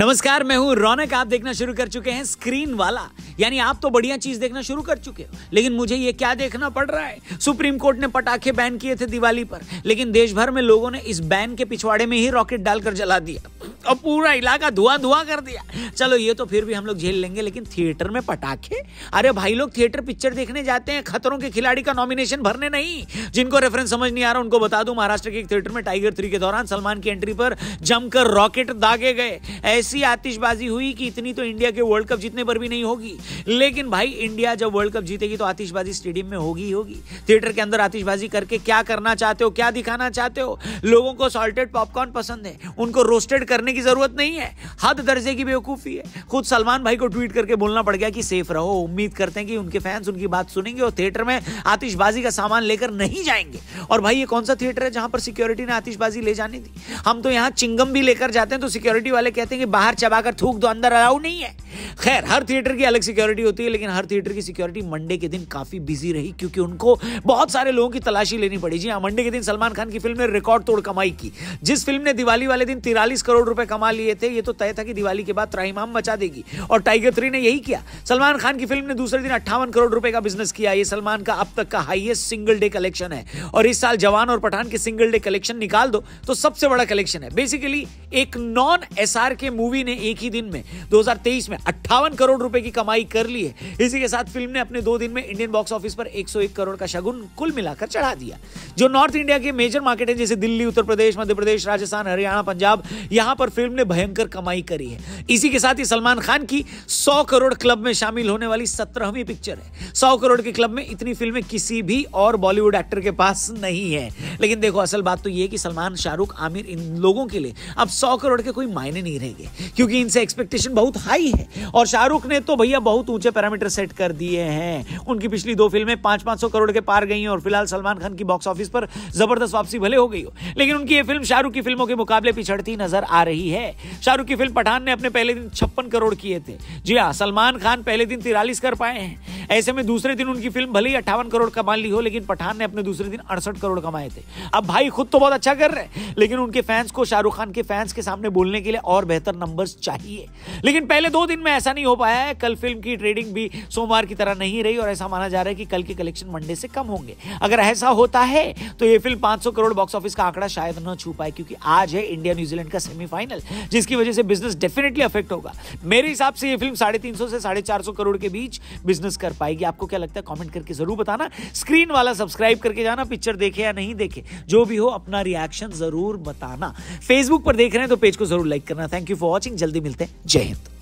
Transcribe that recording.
नमस्कार मैं हूं रौनक आप देखना शुरू कर चुके हैं स्क्रीन वाला यानी आप तो बढ़िया चीज देखना शुरू कर चुके हो लेकिन मुझे ये क्या देखना पड़ रहा है सुप्रीम कोर्ट ने पटाखे बैन किए थे दिवाली पर लेकिन देश भर में लोगों ने इस बैन के पिछवाड़े में ही रॉकेट डालकर जला दिया और पूरा इलाका धुआं धुआं कर दिया चलो ये तो फिर भी हम लोग झेल लेंगे लेकिन थिएटर में पटाखे अरे भाई लोग थिएटर पिक्चर देखने जाते हैं खतरों के खिलाड़ी का नॉमिनेशन भरने नहीं जिनको रेफरेंस समझ नहीं आ रहा उनको बता दू महाराष्ट्र के एक थिएटर में टाइगर थ्री के दौरान सलमान की एंट्री पर जमकर रॉकेट दागे गए ऐसी आतिशबाजी हुई कि इतनी तो इंडिया के वर्ल्ड कप जीतने पर भी नहीं होगी लेकिन भाई इंडिया जब वर्ल्ड कप जीतेगी तो आतिशबाजी स्टेडियम में होगी होगी थिएटर के अंदर आतिशबाजी करके क्या करना चाहते हो क्या दिखाना चाहते हो लोगों को सॉल्टेड पॉपकॉर्न पसंद है उनको रोस्टेड करने की की जरूरत नहीं है हद दर्जे की बेवकूफ़ी है खुद सलमान भाई को ट्वीट करके बोलना पड़ गया कि सेफ रहो उम्मीद करते हैं कि उनके फैंस उनकी बात सुनेंगे और थिएटर में आतिशबाजी का सामान लेकर नहीं जाएंगे और भाई ये कौन सा थिएटर है जहां पर सिक्योरिटी ने आतिशबाजी ले जाने दी हम तो यहाँ चिंगम भी लेकर जाते हैं तो सिक्योरिटी वाले कहते हैं कि बाहर चबाकर थूक दो अंदर अलाउ नहीं है खैर हर थिएटर की अलग सिक्योरिटी होती है लेकिन हर थिएटर की सिक्योरिटी मंडे के दिन काफी बिजी रही क्योंकि उनको बहुत सारे लोगों की तलाशी लेनी पड़ी जी हाँ मंडे के दिन सलमान खान की फिल्म ने रिकॉर्ड तोड़ कमाई की जिस फिल्म ने दिवाली वाले दिन तिरालीस करोड़ रुपए कमा लिए थे ये तो तय था कि दिवाली के बाद त्राहिमाम मचा देगी और टाइगर थ्री ने यही किया सलमान खान की फिल्म ने दूसरे दिन अट्ठावन करोड़ रुपए का बिजनेस किया ये सलमान का अब तक का हाइएस्ट सिंगल डे कलेक्शन है और इस साल जवान और पठान के सिंगल डे कलेक्शन निकाल दो तो सबसे बड़ा कलेक्शन है बेसिकली एक नॉन एस के मूवी ने एक ही दिन में 2023 में अट्ठावन करोड़ रुपए की कमाई कर ली है इसी के साथ फिल्म ने अपने दो दिन में इंडियन बॉक्स ऑफिस पर 101 करोड़ का शगुन कुल मिलाकर चढ़ा दिया जो नॉर्थ इंडिया के मेजर मार्केट है जैसे दिल्ली उत्तर प्रदेश मध्य प्रदेश राजस्थान हरियाणा पंजाब यहां पर फिल्म ने भयंकर कमाई करी है इसी के साथ ही सलमान खान की सौ करोड़ क्लब में शामिल होने वाली सत्रहवीं पिक्चर है सौ करोड़ के क्लब में इतनी फिल्में किसी भी और बॉलीवुड एक्टर के पास नहीं है लेकिन देखो असल बात तो यह कि सलमान शाहरुख आमिर इन लोगों के लिए अब सौ करोड़ के कोई मायने नहीं रहेंगे क्योंकि इनसे एक्सपेक्टेशन बहुत हाई है और शाहरुख ने तो भैया बहुत ऊंचे पैरामीटर सेट कर दिए हैं उनकी पिछली दो फिल्में पांच पांच सौ करोड़ के पार गई हैं और फिलहाल सलमान खान की बॉक्स ऑफिस पर जबरदस्त वापसी भले हो गई हो लेकिन उनकी ये फिल्म शाहरुख की फिल्मों के मुकाबले पिछड़ती नजर आ रही है शाहरुख की फिल्म पठान ने अपने पहले दिन छप्पन करोड़ किए थे जी हाँ सलमान खान पहले दिन तिरालीस कर पाए हैं ऐसे में दूसरे दिन उनकी फिल्म भले ही अट्ठावन करोड़ कमा ली हो लेकिन पठान ने अपने दूसरे दिन अड़सठ करोड़ कमाए थे अब भाई खुद तो बहुत अच्छा कर रहे हैं लेकिन उनके फैंस को शाहरुख खान के फैंस के सामने बोलने के लिए और बेहतर नंबर्स चाहिए लेकिन पहले दो दिन दिन में ऐसा नहीं हो पाया है कल फिल्म की ट्रेडिंग भी सोमवार की तरह नहीं रही और ऐसा माना जा रहा है कि कल के कलेक्शन मंडे से कम होंगे अगर ऐसा होता है तो ये फिल्म 500 करोड़ बॉक्स ऑफिस का आंकड़ा शायद न छू पाए क्योंकि आज है इंडिया न्यूजीलैंड का सेमीफाइनल जिसकी वजह से बिजनेस डेफिनेटली अफेक्ट होगा मेरे हिसाब से ये फिल्म साढ़े तीन से साढ़े करोड़ के बीच बिजनेस कर पाएगी आपको क्या लगता है कॉमेंट करके जरूर बताना स्क्रीन वाला सब्सक्राइब करके जाना पिक्चर देखे या नहीं देखे जो भी हो अपना रिएक्शन जरूर बताना फेसबुक पर देख रहे हैं तो पेज को जरूर लाइक करना थैंक यू फॉर वॉचिंग जल्दी मिलते हैं जय हिंद